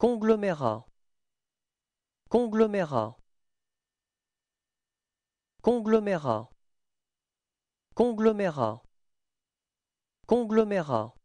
Conglomérat conglomérat conglomérat conglomérat conglomérat